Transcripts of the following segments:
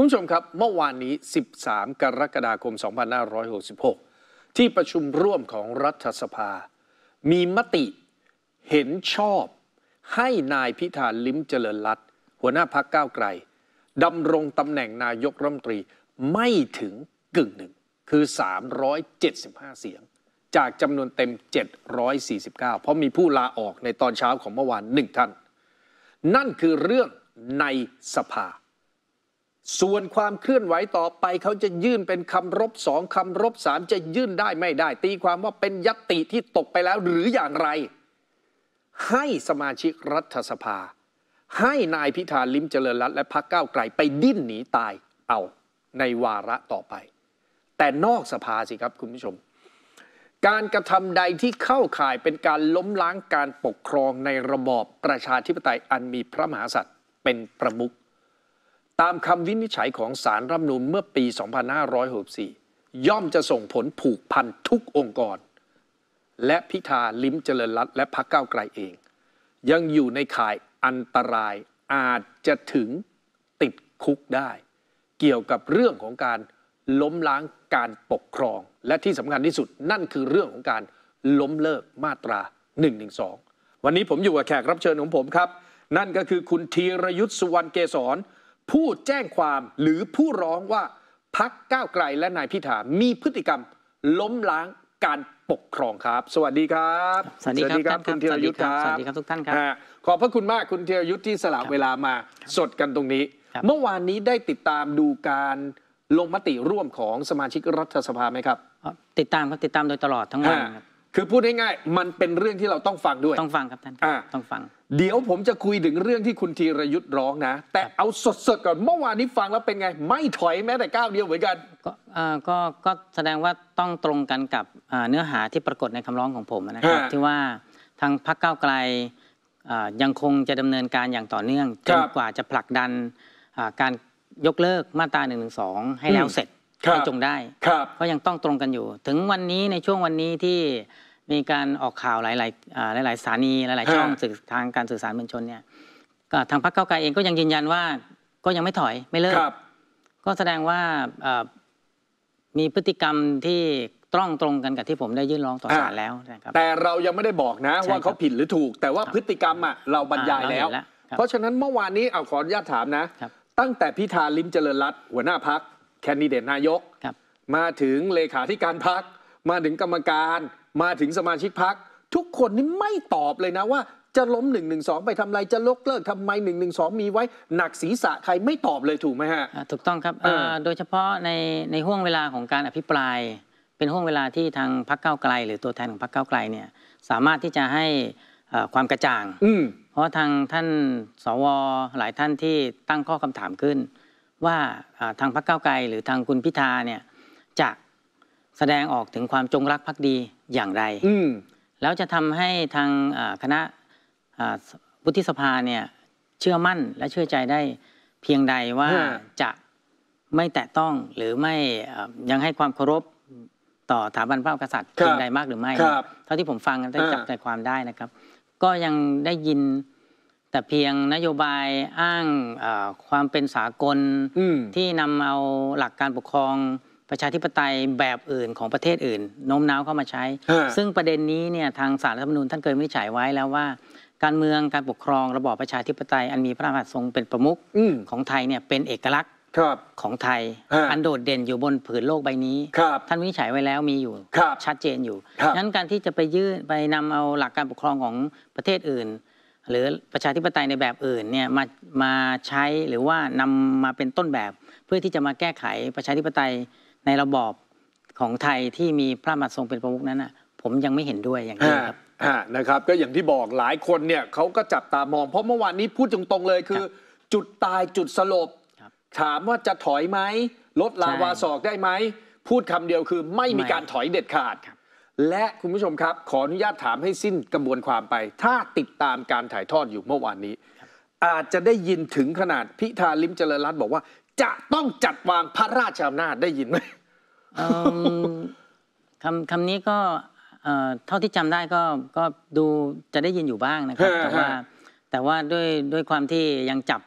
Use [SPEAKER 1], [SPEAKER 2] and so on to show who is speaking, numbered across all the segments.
[SPEAKER 1] คุณผู้ชมครับ เมื่อวานนี้ 13 กรกฎาคม 2566 ที่ประชุมร่วมของรัฐสภา มีมติเห็นชอบให้นายพิธาลิ้มเจริญรัตหัวหน้าพักก้าวไกลดำรงตำแหน่งนายกรัฐมนตรีไม่ถึงกึ่งหนึ่ง คือ 375 เสียง จากจำนวนเต็ม 749 เพราะมีผู้ลาออกในตอนเช้าของเมื่อวานหนึ่งท่าน นั่นคือเรื่องในสภาส่วนความเคลื่อนไหวต่อไปเขาจะยื่นเป็นคำรบสองคำรบสามจะยื่นได้ไม่ได้ ตีความว่าเป็นยติที่ตกไปแล้วหรืออย่างไร ให้สมาชิกรัฐสภา ให้นายพิธาลิมเจริญรัตและพรรคก้าวไกลไปดิ้นหนีตาย เอา ในวาระต่อไป แต่นอกสภาสิครับคุณผู้ชม การกระทำใดที่เข้าข่ายเป็นการล้มล้างการปกครองในระบอบประชาธิปไตยอันมีพระมหากษัตริย์เป็นประมุขตามคำวินิจฉัยของสารรัฐนูนเมื่อปี 2564ย่อมจะส่งผลผูกพันทุกองค์กร และพิธาลิ้มเจริญรัตและพักเก้าไกลเอง ยังอยู่ในข่ายอันตรายอาจจะถึงติดคุกได้ เกี่ยวกับเรื่องของการล้มล้างการปกครองและที่สำคัญที่สุดนั่นคือเรื่องของการล้มเลิกมาตรา1นึวันนี้ผมอยู่กับแขกรับเชิญของผมครับ นั่นก็คือคุณธีรยุทธ์สุวรรณเกษรผู้แจ้งความหรือผู้ร้องว่าพักก้าวไกลและนายพิธามีพฤติกรรมล้มล้างการปกครองครับ สวัสดีครับสวัสดีครับคุณเทียรยุทธ์ครับสวัสดีครับ ทุกท่านครับขอบพระคุณมากคุณเทียรยุทธ์ที่สละเวลามาสดกันตรงนี้ เมื่อวานนี้ได้ติดตามดูการลงมติร่วมของสมาชิกรัฐสภาไหมครับ ติดตามครับติดตามโดยตลอดทั้งวันคือพูดง่ายๆ มันเป็นเรื่องที่เราต้องฟังด้วยต้องฟังครับท่านต้องฟัง เดี๋ยวผมจะคุยถึงเรื่องที่คุณธีรยุทธ์ร้องนะแต่เอาสดๆก่อนเมื่อวานนี้ฟังแล้วเป็นไงไม่ถอยแม้แต่ก้าวเดียวเหมือนกันก
[SPEAKER 2] ็อ่ก็ก็แสดงว่าต้องตรงกันกับเนื้อหาที่ปรากฏในคำร้องของผมนะครับที่ว่าทางพรรคก้าวไกลยังคงจะดำเนินการอย่างต่อเนื่องจนกว่าจะผลักดันการยกเลิกมาตรา1นึให้แล้วเสร็จให้จงได้พราะก็ยังต้องตรงกันอยู่ ถึงวันนี้ในช่วงวันนี้ที่มีการออกข่าวหลายๆหลายๆสถานีหลายๆช่องสื่อทางการสื่อสารมวลชนเนี่ย ก็ทางพรรคเก้าไกลเองก็ยังยืนยันว่าก็ยังไม่ถอยไม่เลิกก็แสดงว่ามีพฤติกรรมที่ตรงตรงกันกับที่ผมได้ยื่นร้องต่อศาลแล้วนะครับ แต่
[SPEAKER 1] เรายังไม่ได้บอกนะ ว่าเขาผิดหรือถูก แต่ว่าพฤติกรรมอ่ะเราบรรยายแล้ว เพราะฉะนั้นเมื่อวานนี้เอาขออนุญาตถามนะ ตั้งแต่พิธาลิมเจริญรัตหัวหน้าพักแคนดิเดตนายกมาถึงเลขาธิการพักมาถึงกรรมการมาถึงสมาชิกพักทุกคนนี่ไม่ตอบเลยนะว่าจะล้ม1นึไปทำไรจะลกเลิกทำไม1นึมีไว้หนักศีรษะใครไม่ตอบเลยถูกไหมฮะ
[SPEAKER 2] ถูกต้องครับโดยเฉพาะในในห่วงเวลาของการอภิปรายเป็นห่วงเวลาที่ทางพักเก้าไกล หรือตัวแทนของพักเก้าไกลเนี่ยสามารถที่จะให้ความกระจ่างเพราะทางท่านสวหลายท่านที่ตั้งข้อคำถามขึ้น ว่าทางพักเก้าไกลหรือทางคุณพิธาเนี่ยจะแสดงออกถึงความจงรักภักดีอย่างไรแล้วจะทำให้ทางคณะวุฒิสภาเนี่ยเชื่อมั่นและเชื่อใจได้เพียงใดว่าจะไม่แตะต้องหรือไม่ยังให้ความเคารพต่อสถาบันพระมหากษัตริย์เพียงใดมากหรือไม่ เท่าที่ผมฟังได้จับใจความได้นะครับ ก็ยังได้ยินแต่เพียงนโยบายอ้างความเป็นสากลที่นำเอาหลักการปกครองประชาธิปไตยแบบอื่นของประเทศอื่นโน้มน้าวเข้ามาใช้ซึ่งประเด็นนี้เนี่ยทางสารรัฐธรรมนูญท่านเคยวินิจฉัยไว้แล้วว่า การเมืองการปกครองระบอบประชาธิปไตย อันมีพระมหากษัตริย์ทรงเป็นประมุขของไทยเนี่ยเป็นเอกลักษณ์ของไทย อันโดดเด่นอยู่บนผืนโลกใบนี้ท่านวินิจฉัยไว้แล้วมีอยู่ ชัดเจนอยู่นั้นการที่จะไปยื่นไปนำเอาหลักการปกครองของประเทศอื่น หรือประชาธิปไตยในแบบอื่นเนี่ยมามาใช้หรือว่านำมาเป็นต้นแบบเพื่อที่จะมาแก้ไขประชาธิปไตยในระบอบของไทยที่มีพระมหาทรงเป็นประมุขนั้นอ่ะผมยังไม่เห็นด้วยอย่างนี้ครับ
[SPEAKER 1] นะครับ ก็อย่างที่บอกหลายคนเนี่ยเขาก็จับตามองเพราะเมื่อวานนี้พูดตรงๆเลยคือ จุดตายจุดสลบถามว่าจะถอยไหมลดลาวาศอกได้ไหม พูดคำเดียวคือ ไม่มีการถอยเด็ดขาด และคุณผู้ชมครับ ขออนุญาตถามให้สิ้นกระบวนความไป ถ้าติดตามการถ่ายทอดอยู่เมื่อวานนี้ อาจจะได้ยินถึงขนาดพิธาลิมเจริญรัตน์บอกว่าจะต้อ
[SPEAKER 2] งจัดวางพระราชอำนาจได้ยินไหมคำคำนี้ก็เท่าที่จำได้ก็ก็ดูจะได้ยินอยู่บ้างนะครับ แต่ว่าแต่ว่าด้วยด้วยความที่ยังจับ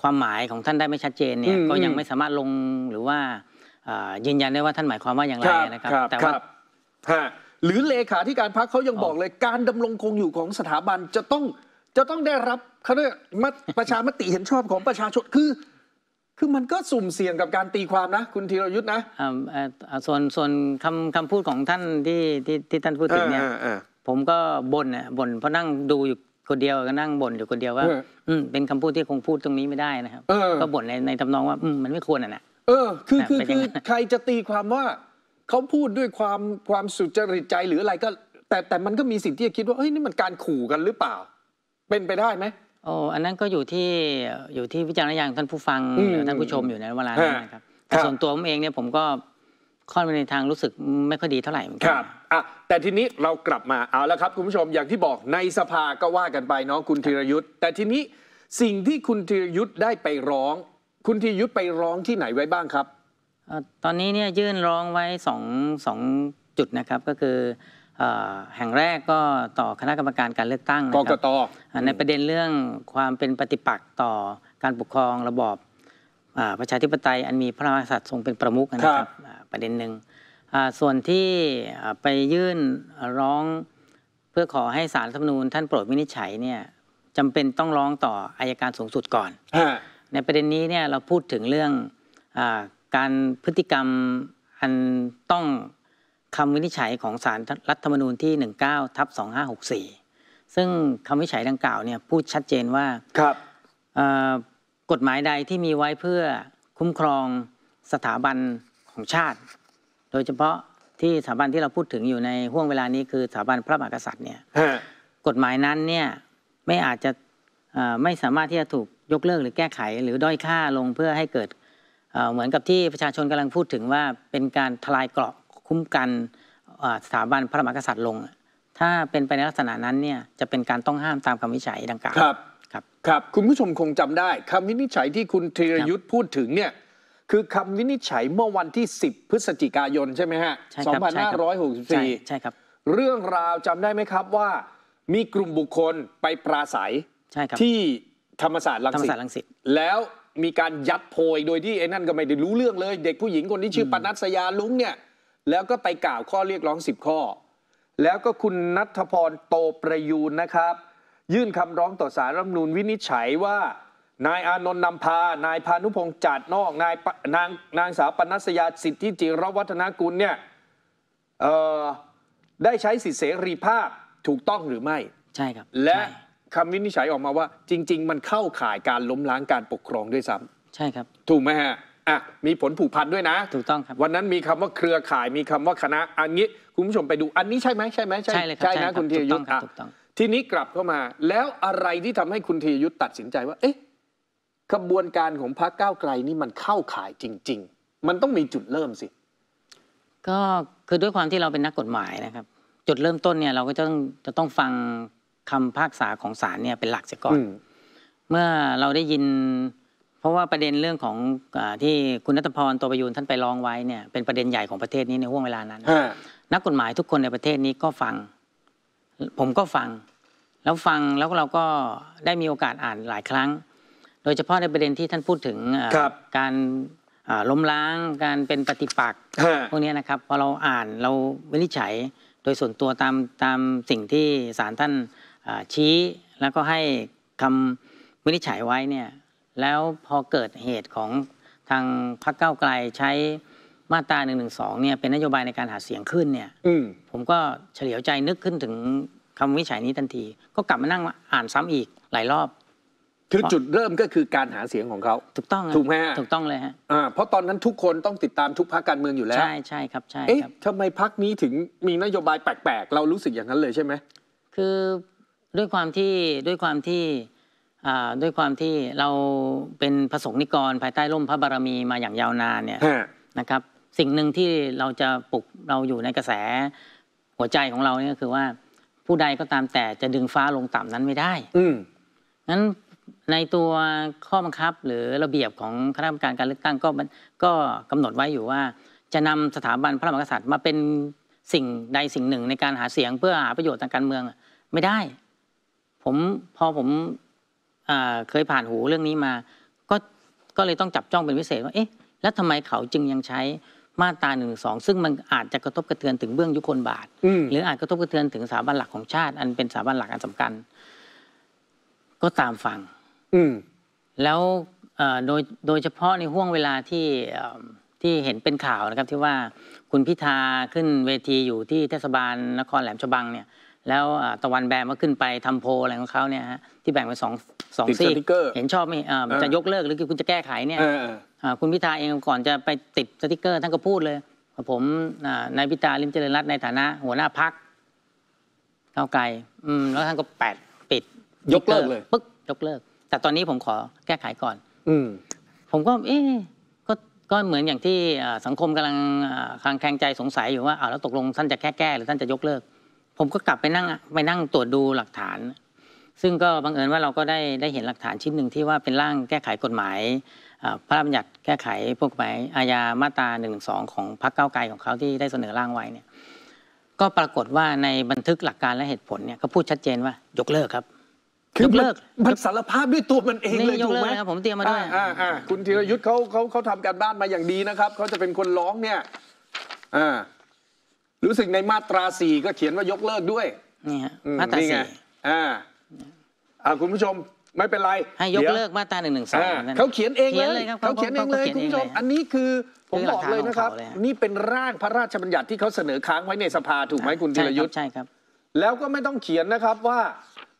[SPEAKER 2] ความหมายของท่านได้ไม่ชัดเจนเนี่ยก็ยังไม่สามารถลงหรือว่ายืนยันได้ว่าท่านหมายความว่าอย่างไรนะครับ แต่ว่าหรือเลขาธิการพักเขายังบอกเลยการดำรงคงอยู่ของสถาบันจะต้อง
[SPEAKER 1] จะต้องได้รับเขาเรียกประชามติเห็นชอบของประชาชนคือคือมัน
[SPEAKER 2] ก็สุ่มเสี่ยงกับการตีความนะคุณธีรยุทธ์นะอ่าส่วนส่วนคำคำพูดของท่านที่ที่ที่ท่านพูดถึงเนี่ยผมก็บ่นอ่ะบ่นเพราะนั่งดูอยู่คนเดียวก็นั่งบ่นอยู่คนเดียวว่าเอืมเป็นคำพูดที่คงพูดตรงนี้ไม่ได้นะครับก็บ่นในในทำนองว่าอืมมันไม่ควรอ่ะนะ
[SPEAKER 1] เออคือคือคือใครจะตีความว่าเขาพูดด้วยความความสุจริตใจหรืออะไรก็ แต่แต่มันก็มีสิทธิ์ที่จะคิดว่าเอ้ยนี่มันการขู่กันหรือเปล่า
[SPEAKER 2] เป็นไปได้ไหมโอ้อันนั้นก็อยู่ที่ อยู่ที่วิจารณญาณงท่านผู้ฟังหรือท่านผู้ชมอยู่ในเวลานั้นนะครับแต่ส่วนตัวผมเองเนี่ยผมก็ค่อนไปในทางรู้สึกไม่ค่อยดีเท่าไหร่คร
[SPEAKER 1] ับอ่ะแต่ทีนี้เรากลับมาเอาแล้วครับ คุณผู้ชมอย่างที่บอกในสภาก็ว่ากันไปเนาะคุณธีรยุทธ์แต่ทีนี้สิ่งที่คุณธีรยุทธ์ได้ไปร้อง คุณธีรยุทธ์ไปร้องที่ไหนไว้บ้างครับ
[SPEAKER 2] ตอนนี้เนี่ยยื่นร้องไว้สองสองจุดนะครับก็คือแห่งแรกก็ต่อคณะกรรมการการเลือกตั้งนะครกตในประเด็นเรื่องความเป็นปฏิปักษ์ต่อการปกครองระบอบประชาธิปไตยอันมีพระมหากษัตริย์ทรงเป็นประมุขนะครับประเด็นหนึ่งส่วนที่ไปยื่นร้องเพื่อขอให้สารรัฐมนูญท่านโปรดวินิจฉัยเนี่ยจำเป็นต้องร้องต่ออายการสูงสุดก่อนในประเด็นนี้เนี่ยเราพูดถึงเรื่องอการพฤติกรรมอันต้องคำวินิจฉัยของสารรัฐธรรมนูญที่ 19ทับ2564 ซึ่งคำวินิจฉัยดังกล่าวเนี่ยพูดชัดเจนว่าครับกฎหมายใดที่มีไว้เพื่อคุ้มครองสถาบันของชาติ โดยเฉพาะที่สถาบันที่เราพูดถึงอยู่ในห่วงเวลานี้ คือสถาบันพระมหากษัตริย์เนี่ยกฎหมายนั้นเนี่ยไม่อาจจะไม่สามารถที่จะถูกยกเลิกหรือแก้ไข หรือด้อยค่าลงเพื่อให้เกิดเหมือนกับที่ประชาชนกำลังพูดถึงว่าเป็นการทลายเกราะคุ้มกันสถาบันพระมหากษัตริย์ลง ถ้าเป็นไปในลักษณะนั้นเนี่ยจะเป็นการต้องห้ามตามคำวิจัยดังกล่าวครับครับ ครับ คุณผู้ชมคงจำได้คำวินิจฉัยที่คุณธีรยุทธ์พูดถึงเ
[SPEAKER 1] นี่ยคือคำวินิจฉัยเมื่อวันที่ 10 พฤศจิกายนใช่ไหมฮะสบสี่ใช่ครับ เรื่องราวจำได้ไหมครับว่ามีกลุ่มบุคคลไปปราศัยที่ธรรมศาสตร์ลังสิตแล้วมีการยัดโพยโดยที่ไอ้นั่นก็ไม่ได้รู้เรื่องเลย เด็กผู้หญิงคนที่ชื่อปนัสยาลุงเนี่ยแล้วก็ไปกล่าวข้อเรียกร้อง 10 ข้อ แล้วก็คุณนัทพรโตประยูนนะครับ ยื่นคำร้องต่อสารรัฐนูลวินิจฉัยว่า นายอานนท์นำพา นายพานุพงษ์จัดนอกนายนางนางสาวปนัสยาสิทธิจิรวัฒนากุลเนี่ยได้ใช้สิทธิเสรีภาพถูกต้องหรือไม่ใช่ครับ และคำวินิจฉัยออกมาว่าจริง ๆ มันเข้าข่ายการล้มล้างการปกครองด้วยซ้ำใช่ครับถูกไหมฮะอ่ะมีผลผูกพันด้วยนะ ถูกต้องครับวันนั้นมีคำว่าเครือข่ายมีคำว่าคณะอันนี้คุณผู้ชมไปดูอันนี้ใช่ไหมใช่ไหมใช่เลยใช่นะคุณธีรยุทธ์ถูกต้องทีนี้กลับเข้ามา แล้วอะไรที่ทำให้คุณธีรยุทธ์ตัดสินใจว่าเอ๊ะกระบวนการของพรรคก้าวไกลนี่มันเข
[SPEAKER 2] ้าข่ายจริง ๆ มันต้องมีจุดเริ่มสิ ก็คือด้วยความที่เราเป็นนักกฎหมายนะครับ จุดเริ่มต้นเนี่ย เราก็จะต้องจะต้องฟังคำพากษาของศาลเนี่ย เป็นหลักเสียก่อนเมื่อเราได้ยินพราะว่าประเด็นเรื่องของอที่คุณนัทพรตัวประยูนท่านไปร้องไว้เนี่ยเป็นประเด็นใหญ่ของประเทศนี้ในห่วงเวลานั้นนักกฎหมายทุกคนในประเทศนี้ก็ฟัง ผมก็ฟัง แล้วฟังแล้วเราก็ได้มีโอกาสอ่านหลายครั้ง โดยเฉพาะในประเด็นที่ท่านพูดถึงการล้มล้างการเป็นปฏิปักษ์พวกนี้นะครับพอเราอ่านเราวินิจฉัยโดยส่วนตัวตามตามสิ่งที่ศาลท่านชี้แล้วก็ให้คำวินิจฉัยไว้เนี่ยแล้วพอเกิดเหตุของทางพรรคเก้าไกลใช้มาตราหนึ่่งงงหนึสอเนี่ย เป็นนโยบายในการหาเสียงขึ้นเนี่ยผมก็เฉลียวใจนึกขึ้นถึงคำวิจัยนี้ทันที ก็กลับมานั่งอ่านซ้ำอีกหลายรอบ คือจุด
[SPEAKER 1] เริ่มก็คือการหาเสียงของเขาถูกต้องถูกไหมถูกต้องเลยฮะเพราะตอนนั้นทุกคนต้องติดตามทุกพรรคการเมืองอยู่แล้ว ใช่ใช่ครับใช่เอ๊ะทำไมพรรคนี้ถึงมีนโยบายแปลกๆเรารู้สึกอย่างนั้นเลยใช่ไหม
[SPEAKER 2] คือด้วยความที่ด้วยความที่ด้วยความที่เราเป็นพระสงฆ์นิกรภายใต้ร่มพระบารมีมาอย่างยาวนานเนี่ยนะครับ สิ่งหนึ่งที่เราจะปลุกเราอยู่ในกระแสหัวใจของเราเนี่ยคือว่าผู้ใดก็ตามแต่จะดึงฟ้าลงต่ำนั้นไม่ได้ อืนั้นในตัวข้อบังคับหรือระเบียบของคณะกรรมการการเลือกตั้งก็ก็กำหนดไว้อยู่ว่า จะนำสถาบันพระมหากษัตริย์มาเป็นสิ่งใดสิ่งหนึ่งในการหาเสียงเพื่อหาประโยชน์ทางการเมืองไม่ได้ ผมพอผมเคยผ่านหูเรื่องนี้มา ก็ก็เลยต้องจับจ้องเป็นพิเศษว่า เอ๊ะ แล้วทำไมเขาจึงยังใช้มาตราหนึ่งสองซึ่งมันอาจจะกระทบกระเทือนถึงเบื้องยุคนบาทหรืออาจกระทบกระเทือนถึงสถาบันหลักของชาติอันเป็นสถาบันหลักอันสำคัญ ก็ตามฟังอืแล้วโดยโดยเฉพาะในห่วงเวลาที่ที่เห็นเป็นข่าวนะครับที่ว่าคุณพิธาขึ้นเวทีอยู่ที่เทศบาลนครแหลมฉบังเนี่ย แล้วตะวันแบมก็ขึ้นไปทำโพอะไรของเขาเนี่ยฮะที่แบ่งเป็นสองสองซีกเห็นชอบไหมจะยกเลิกหรือคุณจะแก้ไขเนี่ยคุณพิธาเองก่อนจะไปติดสติกเกอร์ท่านก็พูดเลยผมนายพิธาลิมเจริญรัตน์ในฐานะ หัวหน้าพักเข้าไกลแล้วท่านก็แปดปิด ยกเลิกเลยปึ๊กยกเลิก แต่ตอนนี้ผมขอแก้ไขก่อน อืผมก็เอ๊ก็ก็เหมือนอย่างที่สังคมกำลังคลางแคลงใจสงสัยอยู่ว่าเอ้าแล้วตกลงท่านจะแก้แก้หรือท่านจะยกเลิก ผมก็กลับไปนั่ง ไปนั่งตรวจดูหลักฐานซึ่งก็บังเอิญว่าเราก็ได้ได้เห็นหลักฐานชิ้นหนึ่งที่ว่าเป็นร่างแก้ไขกฎหมาย พระราชบัญญัติแก้ไขพวกหมายอาญามาตรา1นึของพรรคเก้าไกลของเขาที่ได้เสนอร่างไว้เนี่ย ก็ปรากฏว่าในบันทึกหลักการและเหตุผลเนี่ยเขาพูดชัดเจนว่ายกเลิกครับคือยกเลิก
[SPEAKER 1] มันสารภาพด้วยตัวมันเองเลยถูกไหมครับผมเตรียมมาด้วยคุณธีรยุทธ์เขาเขาเขาทำการบ้านมาอย่างดีนะครับเขาจะเป็นคนร้องเนี่ยรู้สึกในมาตราสี่ก็เขียนว่ายกเลิกด้วยนี่ฮะมาตราสี่อ่าอ่าคุณผู้ชมไม่เป็นไร ให้ยกเลิกมาตราหนึ่งหนึ่งสองเขาเขียนเองเลยเขาเขียนเองเลยคุณผู้ชมอันนี้คือผมบอกเลยนะครับ นี่เป็นร่างพระราชบัญญัติที่เขาเสนอค้างไว้ในสภาถูกไหมคุณธีรยุทธ์ใช่ครับ แล้วก็ไม่ต้องเขียนนะครับว่า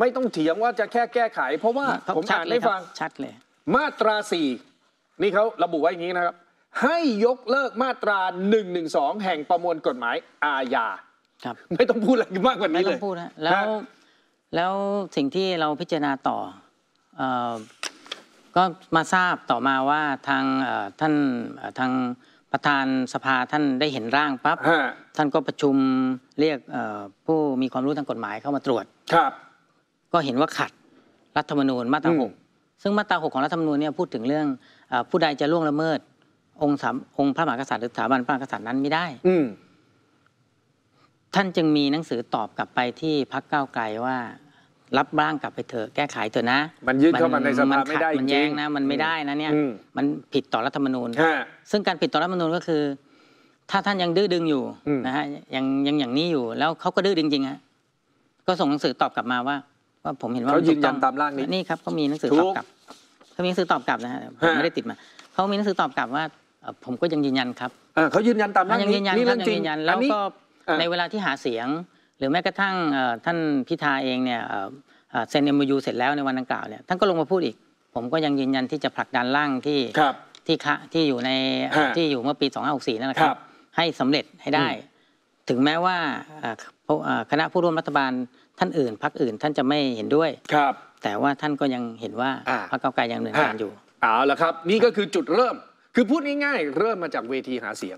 [SPEAKER 1] ไม่ต้องเถียงว่าจะแค่แก้ไขเพราะว่าผมอ่านให้ฟังชัดเลย มาตราสี่นี่เขาระบุไว้อย่างนี้นะครับ ให้ยกเลิกมาตราหนึ่่งงงหนึสอแห่งประมวลกฎหมายอาญาไม่ต้องพูดอะไรมากกว่านี้เลยไม่ต้องพู
[SPEAKER 2] ดนะแล้วแล้วสิ่งที่เราพิจารณาต่ออก็มาทราบต่อมาว่าทางท่านทางประธานสภาท่านได้เห็นร่างปั๊บท่านก็ประชุมเรียกผู้มีความรู้ทางกฎหมายเข้ามาตรวจ ครับ ก็เห็นว่าขัดรัฐธรรมนูญมาตราหกซึ่งมาตราหกของรัฐธรรมนูญเนี่ยพูดถึงเรื่องผู้ใดจะล่วงละเมิด องค์สามองค์พระมหากษัตริย์หรือสถาบันพระมหากษัตริย์นั้นไม่ได้ อืท่านจึงมีหนังสือตอบกลับไปที่พักเก้าไกลว่า รับร่างกลับไปเถอะแก้ไขเถอะนะ มันยื่นเข้ามาในสภาไม่ได้มันจริงแย้งนะมันไม่ได้นะเนี่ยมันผิดต่อรัฐธรรมนูญซึ่งการผิดต่อรัฐธรรมนูญก็คือ ถ้าท่านยังดื้อดึงอยู่นะฮะยังยังอย่างนี้อยู่แล้วเขาก็ดื้อดึงจริงฮะก็ส่งหนังสือตอบกลับมาว่า ว่าผมเห็นว่าเขายืนยันตามร่างนี้นี่ครับเขามีหนังสือตอบกลับเขามีหนังสือตอบกลับนะฮะผมไม่ได้ติดมาเขามีหนังสือตอบกลับว่าผมก็ยังยืนยัน ครับเขายืนยันตามร่างนี้ยืนยันี่เรื่องยจริงืนยันแล้วก็ในเวลาที่หาเสียงหรือแม้กระทั่งท่านพิธาเองเนี่ยเซ็นเอ็มยูเสร็จแล้วในวันดังกล่าวเนี่ย ท่านก็ลงมาพูดอีก ผมก็ยังยืนยันที่จะผลักดันร่างที่ที่คะที่อยู่ใน ที่อยู่เมื่อปี 2564นั่นแหละครับ ให้สำเร็จให้ได้ ถึงแม้ว่าคณะผู้ร่วมรัฐบาลท่านอื่นพรรคอื่นท่านจะไม่เห็นด้วย ครับ แต่ว่าท่านก็ยังเห็นว่าพรรคเก้าไกลยังดำเนินการอยู่
[SPEAKER 1] อ๋อแลวครับนี่ก็คือจุดเริ่มคือพูดง่าย ๆเริ่มมาจากเวทีหาเสียง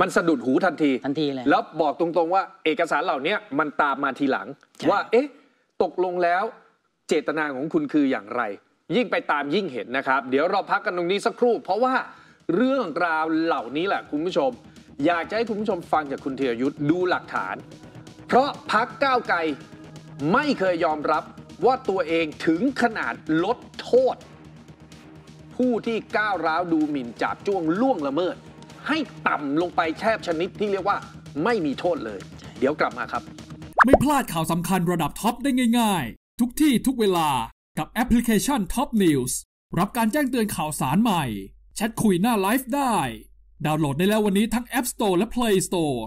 [SPEAKER 1] มันสะดุดหูทันทีทันทีเลย แล้วบอกตรงๆว่าเอกสารเหล่านี้มันตามมาทีหลัง ว่าเอ๊ะตกลงแล้ว เจตนาของคุณคืออย่างไร ยิ่งไปตามยิ่งเห็นนะครับ เดี๋ยวเราพักกันตรงนี้สักครู่ เพราะว่าเรื่องราวเหล่านี้แหละ คุณผู้ชม อยากจะให้คุณผู้ชมฟังจากคุณเทียยุทธ์ดูหลักฐาน เพราะพักก้าวไกลไม่เคยยอมรับว่าตัวเองถึงขนาดลดโทษผู้ที่ก้าวร้าวดูหมิ่นจับจ้วงล่วงละเมิด ให้ต่ำลงไปแทบชนิดที่เรียกว่า ไม่มีโทษเลย เดี๋ยวกลับมาครับ ไม่พลาดข่าวสำคัญระดับท็อปได้ง่ายๆ ทุกที่ทุกเวลากับแอปพลิเคชัน Top News รับการแจ้งเตือนข่าวสารใหม่ แชทคุยหน้าไลฟ์ได้ดาวน์โหลดได้แล้ววันนี้ทั้ง App Store และ Play Store